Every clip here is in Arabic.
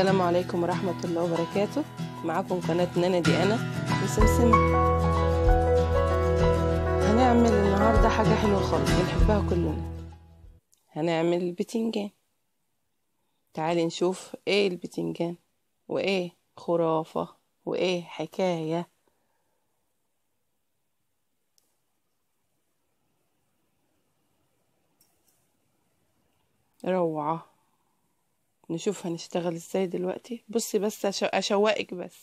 السلام عليكم ورحمة الله وبركاته معاكم قناة نانا دي أنا وسمسمة هنعمل النهاردة حاجة حلوة خالص بنحبها كلنا هنعمل البتنجان تعالي نشوف ايه البتنجان وايه خرافة وايه حكاية روعة نشوف هنشتغل ازاي دلوقتي بصي بس اشوقك بس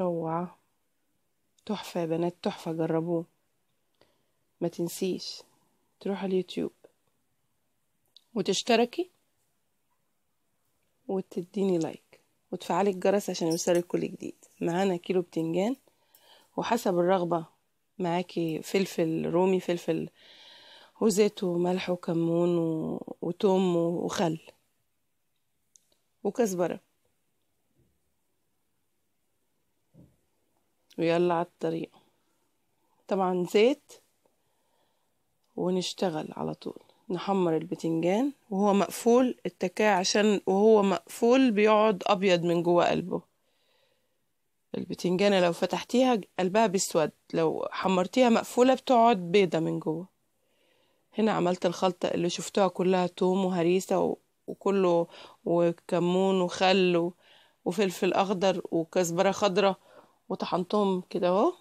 روعة تحفة يا بنات تحفة جربوه ما تنسيش تروح اليوتيوب وتشتركي وتديني لايك وتفعلي الجرس عشان يوصلك كل جديد معانا كيلو بتنجان وحسب الرغبة معاكي فلفل رومي فلفل وزيت وملح وكمون و... وتوم وخل وكزبرة ويلا على الطريق طبعا زيت ونشتغل على طول نحمر البتنجان وهو مقفول التكاة عشان وهو مقفول بيقعد ابيض من جوه قلبه البتنجانة لو فتحتيها قلبها بيسود لو حمرتيها مقفولة بتقعد بيضة من جوه هنا عملت الخلطة اللي شفتوها كلها توم وهريسة وكله وكمون وخل وفلفل أخضر وكزبرة خضرة وطحنتهم كده اهو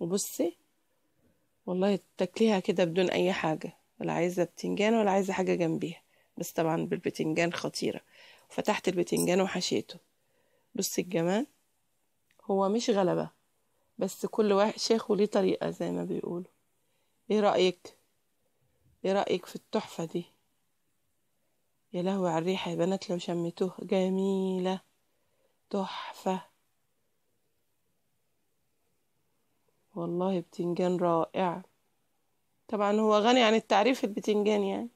وبصي والله تاكليها كده بدون أي حاجة ولا عايزة بتنجان ولا عايزة حاجة جنبيها بس طبعا بالبتنجان خطيرة فتحت البتنجان وحشيته بصي الجمال هو مش غلبة بس كل واحد شيخ وليه طريقة زي ما بيقولوا ايه رأيك؟ ايه رأيك في التحفة دي يا لهوي على الريحة يا بنات لو شميتوها جميلة تحفة والله بتنجان رائع طبعا هو غني عن التعريف البتنجان يعني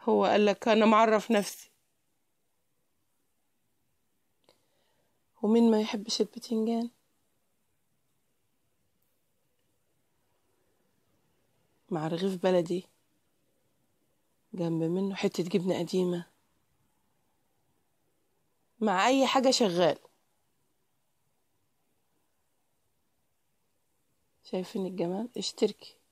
هو قال لك انا معرف نفسي ومين ما يحبش البتنجان مع رغيف بلدي جنب منه حتة جبنة قديمة مع أي حاجة شغال شايفين الجمال اشتركي